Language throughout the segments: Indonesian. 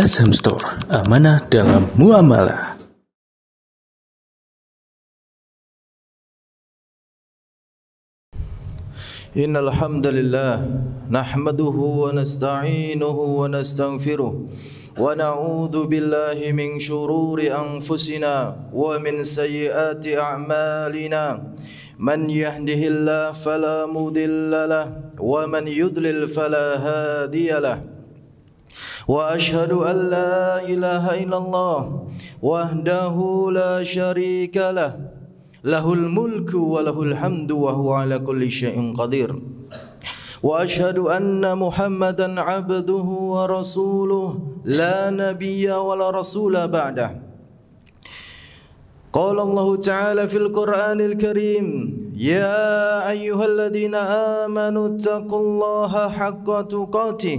SM Store amanah dalam muamalah. إن الحمد لله نحمده ونستعينه ونستغفره ونعوذ بالله من شرور أنفسنا ومن سيئات أعمالنا من يهده الله فلا مضل له ومن يضلل فلا هادي له واشهد ان لا اله الا الله وحده لا شريك له له الملك وله الحمد وهو على كل شيء قدير واشهد ان محمدا عبده ورسوله لا نبي ولا رسول بعده قال الله تعالى في القران الكريم يا ايها الذين امنوا اتقوا الله حق تقاته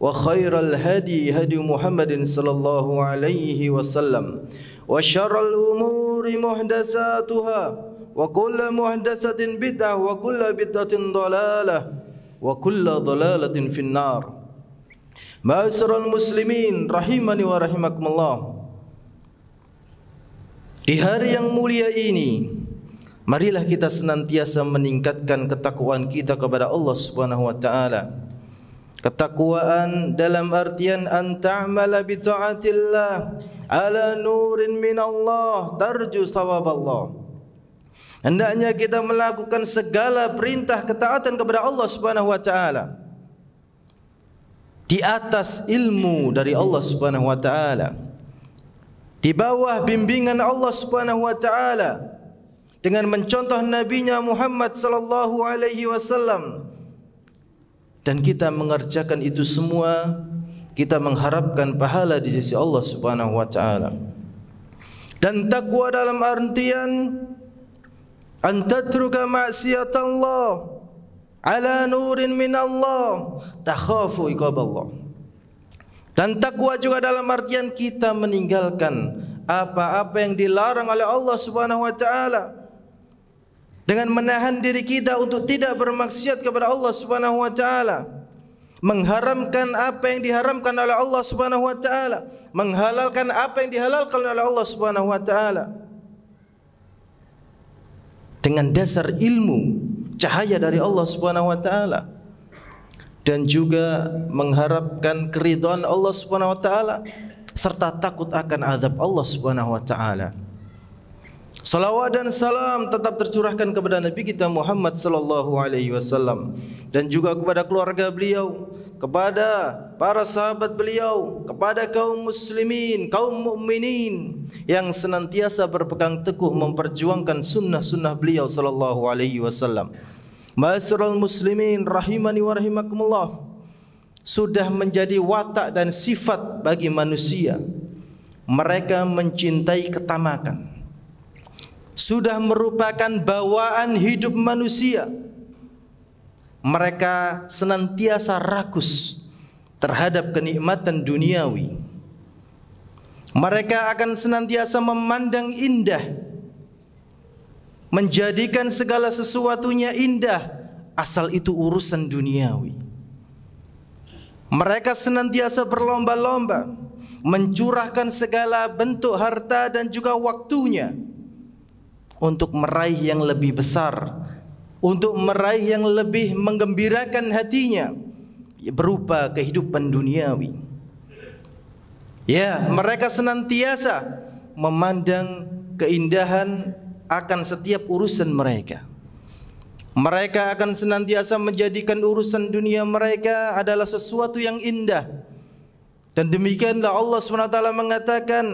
وخير الهدي هدي محمد صلى الله عليه وسلم وشر الأمور محدثاتها وكل محدثة بدعة وكل بدعة ضلالة وكل ضلالة في النار معاشر المسلمين rahimani wa الله Di hari yang mulia ini marilah kita senantiasa meningkatkan ketakwaan kita kepada Allah Subhanahu wa taala ketakwaan dalam artian anta'mala bi ta'atillah ala nurin min Allah tarju sawab Allah hendaknya kita melakukan segala perintah ketaatan kepada Allah Subhanahu wa taala di atas ilmu dari Allah Subhanahu wa taala di bawah bimbingan Allah Subhanahu wa taala dengan mencontoh nabinya Muhammad sallallahu alaihi wasallam dan kita mengerjakan itu semua kita mengharapkan pahala di sisi Allah Subhanahu wa taala. Dan takwa dalam artian an maksiat Allah ala nurin min Allah takhafu iqab Allah. Dan takwa juga dalam artian kita meninggalkan apa-apa yang dilarang oleh Allah Subhanahu wa taala. dengan menahan diri kita untuk tidak bermaksiat kepada Allah Subhanahu wa taala mengharamkan apa yang diharamkan oleh Allah Subhanahu wa taala menghalalkan apa yang dihalalkan oleh Allah Subhanahu wa taala dengan dasar ilmu cahaya dari Allah Subhanahu wa taala dan juga mengharapkan keridhaan Allah Subhanahu wa taala serta takut akan azab Allah Subhanahu wa taala Salawat dan salam tetap tercurahkan kepada Nabi kita Muhammad sallallahu alaihi wasallam dan juga kepada keluarga beliau, kepada para sahabat beliau, kepada kaum muslimin, kaum mukminin yang senantiasa berpegang teguh memperjuangkan sunnah-sunnah beliau sallallahu alaihi wasallam. Masyarul muslimin rahimani wa rahimakumullah sudah menjadi watak dan sifat bagi manusia mereka mencintai ketamakan. sudah merupakan bawaan hidup manusia. Mereka senantiasa rakus terhadap kenikmatan duniawi. Mereka akan senantiasa memandang indah, menjadikan segala sesuatunya indah, asal itu urusan duniawi. Mereka senantiasa berlomba-lomba, mencurahkan segala bentuk harta dan juga waktunya untuk meraih yang lebih besar, untuk meraih yang lebih menggembirakan hatinya ya, berupa kehidupan duniawi. Ya, mereka senantiasa memandang keindahan akan setiap urusan mereka. Mereka akan senantiasa menjadikan urusan dunia mereka adalah sesuatu yang indah dan demikianlah Allah SWT mengatakan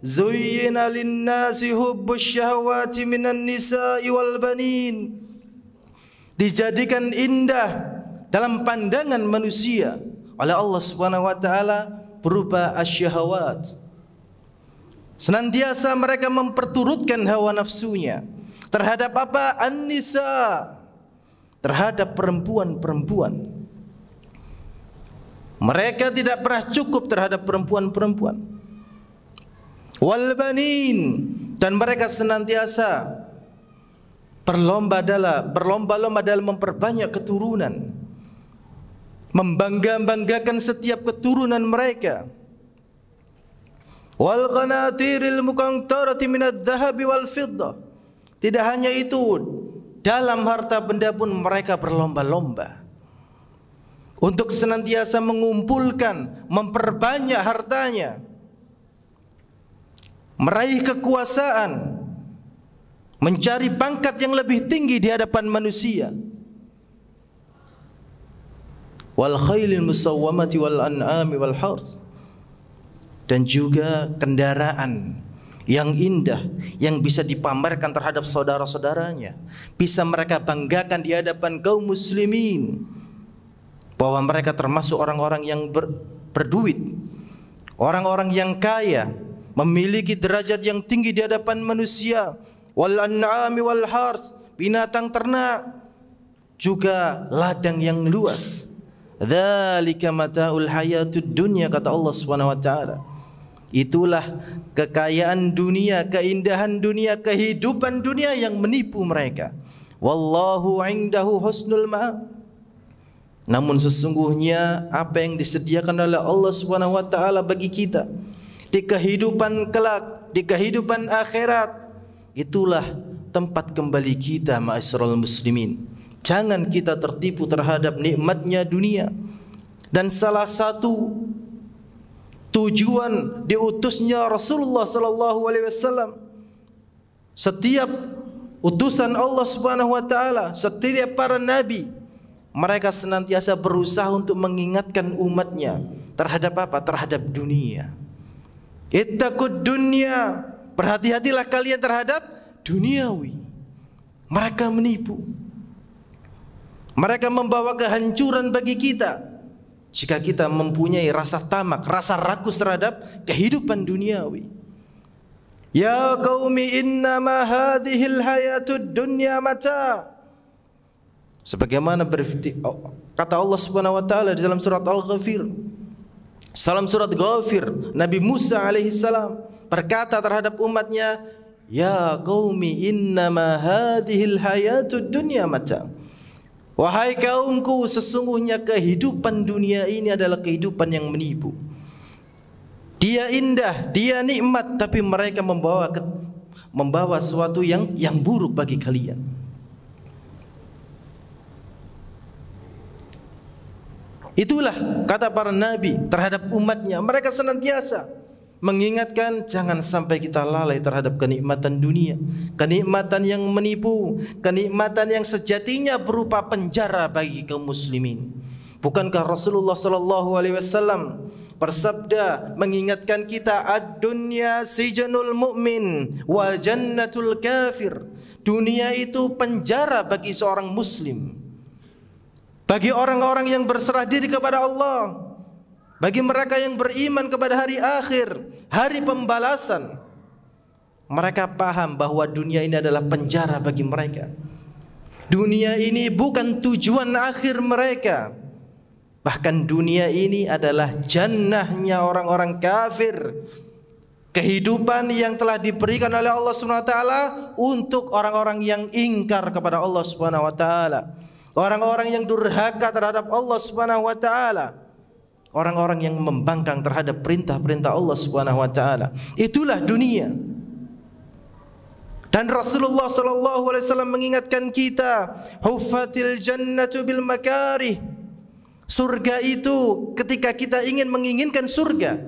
Zuyyina linnasi hubbus syahawati minan nisa'i wal banin Dijadikan indah dalam pandangan manusia oleh Allah Subhanahu wa taala berupa asyahawat. Senantiasa mereka memperturutkan hawa nafsunya terhadap apa? An-nisa. Terhadap perempuan-perempuan. Mereka tidak pernah cukup terhadap perempuan-perempuan. Walbanin dan mereka senantiasa berlomba dalam berlomba-lomba dalam memperbanyak keturunan. Membangga-banggakan setiap keturunan mereka. Wal qanatiril muqantarati minadh dhahabi wal fiddah. Tidak hanya itu, dalam harta benda pun mereka berlomba-lomba untuk senantiasa mengumpulkan, memperbanyak hartanya, meraih kekuasaan, mencari pangkat yang lebih tinggi di hadapan manusia. Wal khailil musawwamati wal an'ami wal hars dan juga kendaraan yang indah yang bisa dipamerkan terhadap saudara-saudaranya bisa mereka banggakan di hadapan kaum muslimin bahwa mereka termasuk orang-orang yang ber, berduit, orang-orang yang kaya, memiliki derajat yang tinggi di hadapan manusia, wal an'ami wal hars, binatang ternak, juga ladang yang luas. Dzalika mataul hayatud dunya kata Allah Subhanahu wa taala. Itulah kekayaan dunia, keindahan dunia, kehidupan dunia yang menipu mereka. Wallahu indahu husnul ma'ab. Namun sesungguhnya apa yang disediakan oleh Allah Subhanahu wa taala bagi kita di kehidupan kelak, di kehidupan akhirat, itulah tempat kembali kita ma'asyiral muslimin. Jangan kita tertipu terhadap nikmatnya dunia. Dan salah satu tujuan diutusnya Rasulullah sallallahu alaihi wasallam setiap utusan Allah Subhanahu wa taala, setiap para nabi mereka senantiasa berusaha untuk mengingatkan umatnya terhadap apa? Terhadap dunia. Ittaqud dunia. Berhati-hatilah kalian terhadap duniawi. Mereka menipu. Mereka membawa kehancuran bagi kita. Jika kita mempunyai rasa tamak, rasa rakus terhadap kehidupan duniawi. Ya innama hadhil hayatud dunya mata' Sebagaimana oh, kata Allah Subhanahu wa taala di dalam surat Al-Ghafir. Salam surat Ghafir, Nabi Musa alaihi salam berkata terhadap umatnya, "Ya qaumi innama hadhil hayatud dunya mata." Wahai kaumku, sesungguhnya kehidupan dunia ini adalah kehidupan yang menipu. Dia indah, dia nikmat, tapi mereka membawa membawa suatu yang yang buruk bagi kalian. Itulah kata para nabi terhadap umatnya. Mereka senantiasa mengingatkan jangan sampai kita lalai terhadap kenikmatan dunia, kenikmatan yang menipu, kenikmatan yang sejatinya berupa penjara bagi kaum muslimin. Bukankah Rasulullah sallallahu alaihi wasallam bersabda mengingatkan kita ad-dunya sijanul mu'min wa jannatul kafir. Dunia itu penjara bagi seorang muslim bagi orang-orang yang berserah diri kepada Allah, bagi mereka yang beriman kepada hari akhir, hari pembalasan, mereka paham bahwa dunia ini adalah penjara bagi mereka. Dunia ini bukan tujuan akhir mereka. Bahkan dunia ini adalah jannahnya orang-orang kafir. Kehidupan yang telah diberikan oleh Allah swt untuk orang-orang yang ingkar kepada Allah swt. wa taala. Orang-orang yang durhaka terhadap Allah Subhanahu wa taala. Orang-orang yang membangkang terhadap perintah-perintah Allah Subhanahu wa taala. Itulah dunia. Dan Rasulullah sallallahu alaihi wasallam mengingatkan kita, huffatil jannatu bil makarih. Surga itu ketika kita ingin menginginkan surga,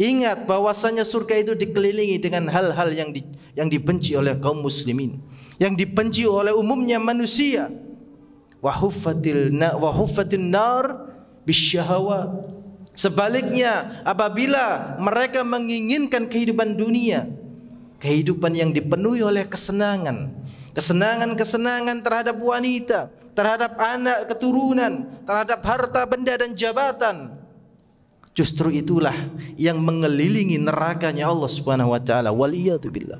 ingat bahwasanya surga itu dikelilingi dengan hal-hal yang di, yang dibenci oleh kaum muslimin, yang dibenci oleh umumnya manusia wa na wa nar bisyahawa. Sebaliknya, apabila mereka menginginkan kehidupan dunia, kehidupan yang dipenuhi oleh kesenangan, kesenangan-kesenangan terhadap wanita, terhadap anak keturunan, terhadap harta benda dan jabatan, Justru itulah yang mengelilingi nerakanya Allah Subhanahu wa taala. Waliyatu billah.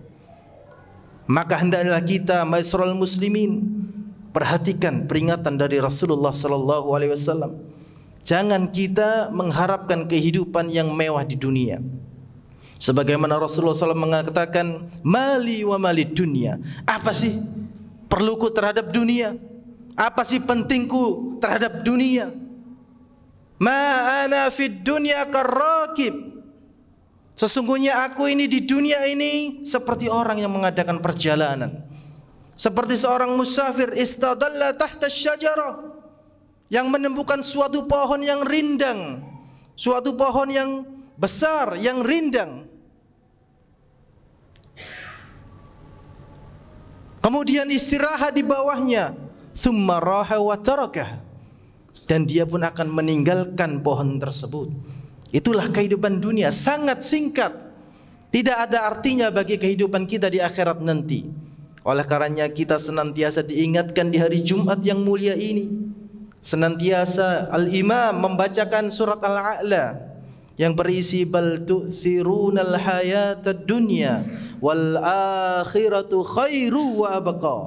Maka hendaklah kita maisrul muslimin Perhatikan peringatan dari Rasulullah sallallahu alaihi wasallam. Jangan kita mengharapkan kehidupan yang mewah di dunia. Sebagaimana Rasulullah SAW mengatakan, Mali wa mali dunia. Apa sih perluku terhadap dunia? Apa sih pentingku terhadap dunia? Ma'ana fid dunya karrakib. Sesungguhnya aku ini di dunia ini seperti orang yang mengadakan perjalanan. Seperti seorang musafir istadalla tahta syajarah yang menemukan suatu pohon yang rindang, suatu pohon yang besar yang rindang. Kemudian istirahat di bawahnya, thumma raha wa tarakah. Dan dia pun akan meninggalkan pohon tersebut. Itulah kehidupan dunia, sangat singkat. Tidak ada artinya bagi kehidupan kita di akhirat nanti. Oleh karenanya kita senantiasa diingatkan di hari Jumat yang mulia ini. Senantiasa al-imam membacakan surat al-a'la yang berisi bal al hayatad dunya wal akhiratu khairu wa abqa.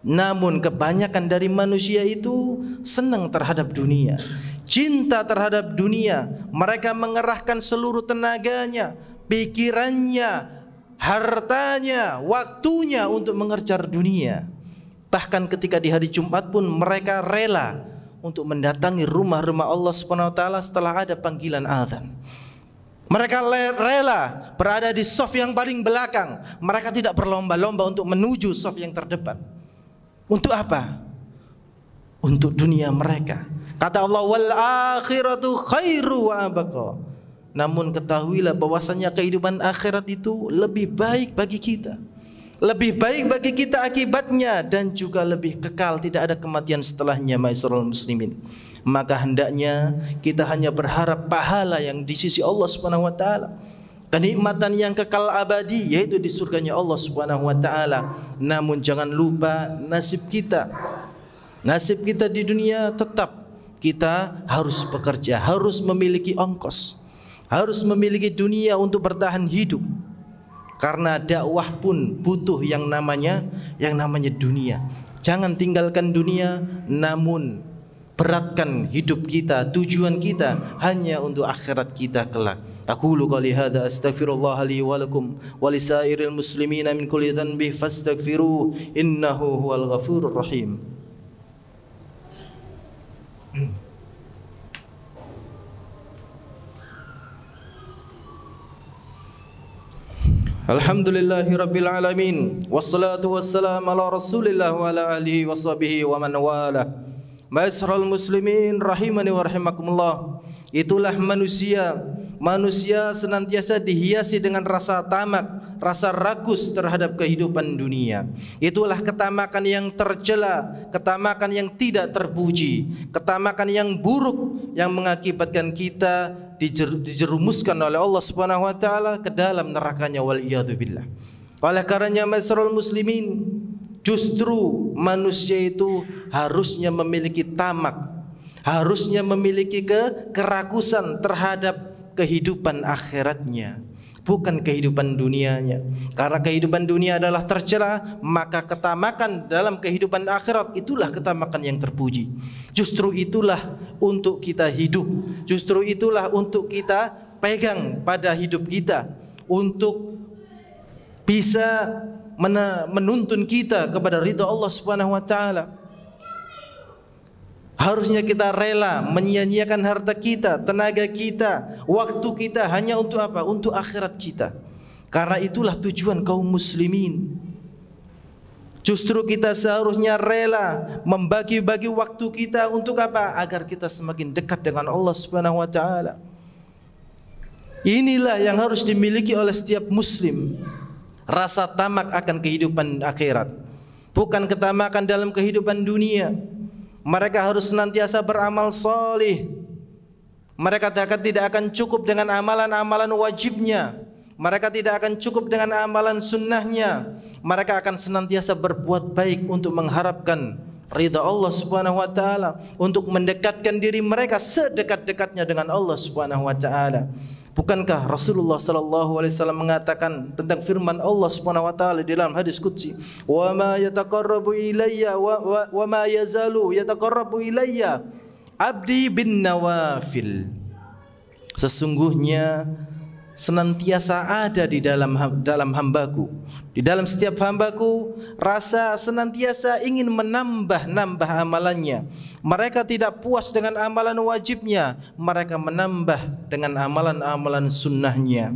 Namun kebanyakan dari manusia itu senang terhadap dunia, cinta terhadap dunia. Mereka mengerahkan seluruh tenaganya, pikirannya, hartanya, waktunya untuk mengejar dunia. Bahkan ketika di hari Jumat pun mereka rela untuk mendatangi rumah-rumah Allah Subhanahu wa taala setelah ada panggilan azan. Mereka rela berada di sof yang paling belakang. Mereka tidak berlomba-lomba untuk menuju sof yang terdepan. Untuk apa? Untuk dunia mereka. Kata Allah wal akhiratu khairu wa namun ketahuilah bahwasanya kehidupan akhirat itu lebih baik bagi kita. Lebih baik bagi kita akibatnya dan juga lebih kekal tidak ada kematian setelahnya ma'asyiral muslimin. Maka hendaknya kita hanya berharap pahala yang di sisi Allah Subhanahu wa taala. kenikmatan yang kekal abadi yaitu di surganya Allah Subhanahu wa taala. Namun jangan lupa nasib kita. Nasib kita di dunia tetap kita harus bekerja, harus memiliki ongkos harus memiliki dunia untuk bertahan hidup. Karena dakwah pun butuh yang namanya yang namanya dunia. Jangan tinggalkan dunia namun beratkan hidup kita, tujuan kita hanya untuk akhirat kita kelak. أقول قولي هذا أستغفر الله لي ولكم ولسائر المسلمين من كل ذنب فاستغفروه إنه هو الغفور الرحيم Alhamdulillahi Rabbil Alamin Wassalatu wassalam ala rasulillah wa ala alihi wa sahbihi wa man wala Maisral muslimin rahimani wa rahimakumullah Itulah manusia Manusia senantiasa dihiasi dengan rasa tamak Rasa rakus terhadap kehidupan dunia Itulah ketamakan yang tercela Ketamakan yang tidak terpuji Ketamakan yang buruk Yang mengakibatkan kita dijerumuskan oleh Allah Subhanahu wa taala ke dalam nerakanya wal billah. Oleh karenanya masyarul muslimin justru manusia itu harusnya memiliki tamak, harusnya memiliki ke kerakusan terhadap kehidupan akhiratnya bukan kehidupan dunianya. Karena kehidupan dunia adalah tercela, maka ketamakan dalam kehidupan akhirat itulah ketamakan yang terpuji. Justru itulah untuk kita hidup. Justru itulah untuk kita pegang pada hidup kita untuk bisa menuntun kita kepada ridha Allah Subhanahu wa taala. Harusnya kita rela menyia-nyiakan harta kita, tenaga kita, waktu kita hanya untuk apa? Untuk akhirat kita. Karena itulah tujuan kaum muslimin. Justru kita seharusnya rela membagi-bagi waktu kita untuk apa? Agar kita semakin dekat dengan Allah Subhanahu wa taala. Inilah yang harus dimiliki oleh setiap muslim. Rasa tamak akan kehidupan akhirat. Bukan ketamakan dalam kehidupan dunia. Mereka harus senantiasa beramal solih. Mereka tidak akan cukup dengan amalan-amalan wajibnya. Mereka tidak akan cukup dengan amalan sunnahnya. Mereka akan senantiasa berbuat baik untuk mengharapkan ridha Allah Subhanahu wa taala, untuk mendekatkan diri mereka sedekat-dekatnya dengan Allah Subhanahu wa taala. Bukankah Rasulullah sallallahu alaihi wasallam mengatakan tentang firman Allah Subhanahu wa taala dalam hadis qudsi, "Wa ma yataqarrabu ilayya wa, wa, wa ma yazalu yataqarrabu ilayya abdi bin nawafil." Sesungguhnya senantiasa ada di dalam dalam hambaku. Di dalam setiap hambaku rasa senantiasa ingin menambah-nambah amalannya. Mereka tidak puas dengan amalan wajibnya, mereka menambah dengan amalan-amalan sunnahnya.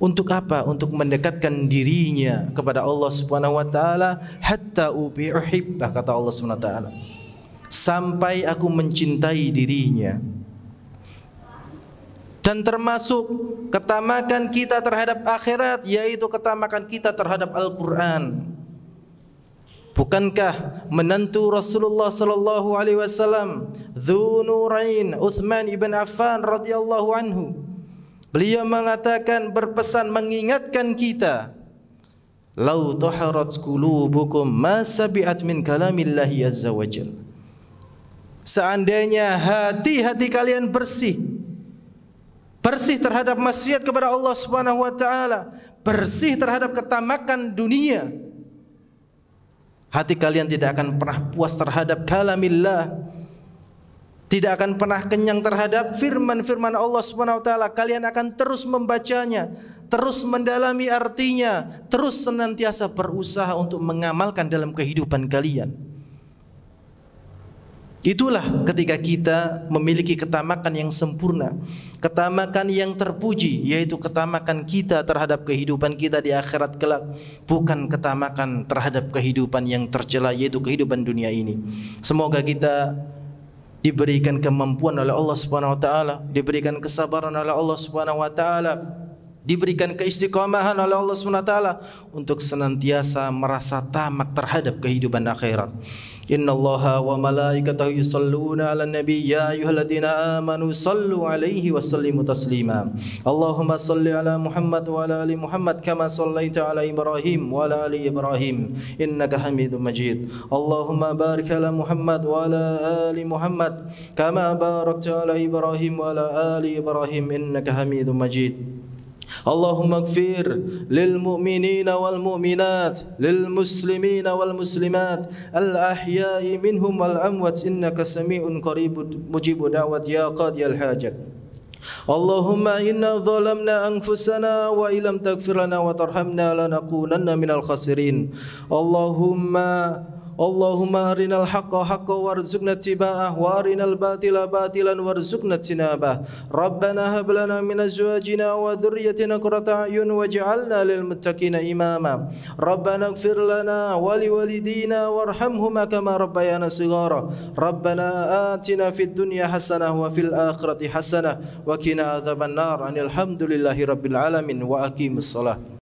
Untuk apa? Untuk mendekatkan dirinya kepada Allah Subhanahu wa taala hatta ubi uhibbah kata Allah Subhanahu wa taala. Sampai aku mencintai dirinya dan termasuk ketamakan kita terhadap akhirat yaitu ketamakan kita terhadap Al-Qur'an. Bukankah menantu Rasulullah sallallahu alaihi wasallam Dzunurain Uthman ibn Affan radhiyallahu anhu beliau mengatakan berpesan mengingatkan kita Lau taharat qulubukum ma sabi'at min kalamillahi azza wajalla Seandainya hati-hati kalian bersih bersih terhadap maksiat kepada Allah Subhanahu wa taala, bersih terhadap ketamakan dunia. Hati kalian tidak akan pernah puas terhadap kalamillah. Tidak akan pernah kenyang terhadap firman-firman Allah Subhanahu wa taala. Kalian akan terus membacanya, terus mendalami artinya, terus senantiasa berusaha untuk mengamalkan dalam kehidupan kalian. Itulah ketika kita memiliki ketamakan yang sempurna, ketamakan yang terpuji, yaitu ketamakan kita terhadap kehidupan kita di akhirat kelak, bukan ketamakan terhadap kehidupan yang tercela, yaitu kehidupan dunia ini. Semoga kita diberikan kemampuan oleh Allah Subhanahu wa taala, diberikan kesabaran oleh Allah Subhanahu wa taala diberikan keistiqomahan oleh Allah Subhanahu Wa Taala untuk senantiasa merasa tamak terhadap kehidupan akhirat. Inna Allah wa malaikatahu yusalluna ala nabi ya ayuhaladina amanu sallu alaihi wa sallimu taslima. Allahumma salli ala Muhammad wa ala ali Muhammad kama sallaita ala Ibrahim wa ala ali Ibrahim. Innaka hamidun majid. Allahumma barik ala Muhammad wa ala ali Muhammad kama barakta ala Ibrahim wa ala ali Ibrahim. Innaka hamidun majid. اللهم اغفر للمؤمنين والمؤمنات للمسلمين والمسلمات الأحياء منهم والأموات إنك سميع قريب مجيب دعوة يا قاضي الحاجة اللهم إنا ظلمنا أنفسنا وإن لم تغفر لنا وترحمنا لنكونن من الخاسرين اللهم اللهم أرنا الحق حقا وارزقنا اتباعه وأرنا الباطل باطلا وارزقنا اجتنابه ربنا هب لنا من أزواجنا وذريتنا قرة أعين واجعلنا للمتقين إماما ربنا اغفر لنا ولوالدينا وارحمهما كما ربيانا صغارا ربنا آتنا في الدنيا حسنة وفي الآخرة حسنة وقنا عذاب النار أن الحمد لله رب العالمين وأقيم الصلاة